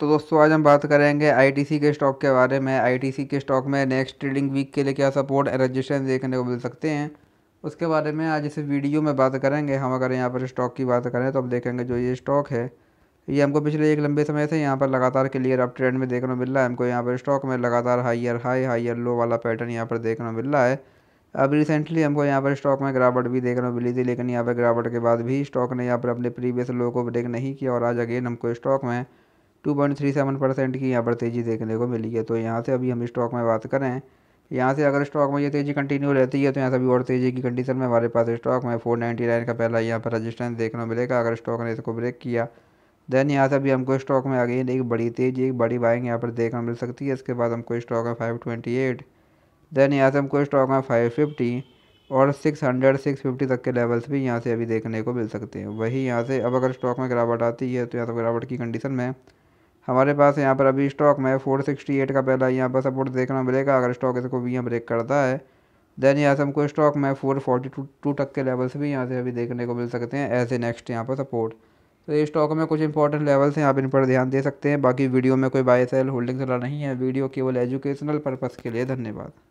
तो दोस्तों आज हम बात करेंगे आईटीसी के स्टॉक के बारे में आईटीसी के स्टॉक में नेक्स्ट ट्रेडिंग वीक के लिए क्या सपोर्ट रजिस्ट्रेशन देखने को मिल सकते हैं उसके बारे में आज इस वीडियो में बात करेंगे हम अगर यहाँ पर स्टॉक की बात करें तो अब देखेंगे जो ये स्टॉक है ये हमको पिछले एक लंबे समय से यहाँ पर लगातार क्लियर अप ट्रेंड में देखने को मिल रहा है हमको यहाँ पर स्टॉक में लगातार हाइयर हाई हाइयर लो वाला पैटर्न यहाँ पर देखने को मिल रहा है अब रिसेंटली हमको यहाँ पर स्टॉक में गिरावट भी देखने को मिली थी लेकिन यहाँ पर गिरावट के बाद भी स्टॉक ने यहाँ पर अपने प्रीवियस लो को ब्रेक नहीं किया और आज अगेन हमको स्टॉक में two point three seven percent की यहाँ पर तेज़ी देखने को मिली है तो यहाँ से अभी हम स्टॉक में बात करें यहाँ से अगर स्टॉक में ये तेज़ी कंटिन्यू रहती है तो यहाँ से अभी और तेज़ी की कंडीशन में हमारे पास स्टॉक में फोर नाइन्टी नाइन का पहला यहाँ पर रजिस्टेंस देखने को मिलेगा अगर स्टॉक ने इसको ब्रेक किया देन यहाँ से अभी हमको स्टॉक में अगेन एक बड़ी तेज़ी एक बड़ी बाइंग यहाँ पर देखने मिल सकती है इसके बाद हमको स्टॉक है फाइव ट्वेंटी एट देन यहाँ से हमको स्टॉक में फाइव फिफ्टी और सिक्स हंड्रेड सिक्स फिफ्टी तक के लेवल्स भी यहाँ से अभी देखने को मिल सकते हैं वही यहाँ से अब अगर स्टॉक में गिरावट आती है तो यहाँ से गिरावट की कंडीशन में हमारे पास यहाँ पर अभी स्टॉक में फोर सिक्सटी एट का पहला यहाँ पर सपोर्ट देखना मिलेगा अगर स्टॉक इसको भी यहाँ ब्रेक करता है देन यहाँ से हमको स्टॉक में फोर फोर्टी टू टू तक के लेवल्स भी यहाँ से अभी देखने को मिल सकते हैं एज ए नेक्स्ट यहाँ पर सपोर्ट तो ये स्टॉक में कुछ इंपॉर्टेंट लेवल्स हैं आप इन पर ध्यान दे सकते हैं बाकी वीडियो में कोई बाय सेल होल्डिंग सलाह नहीं है वीडियो केवल एजुकेशनल पर्पज़ के लिए धन्यवाद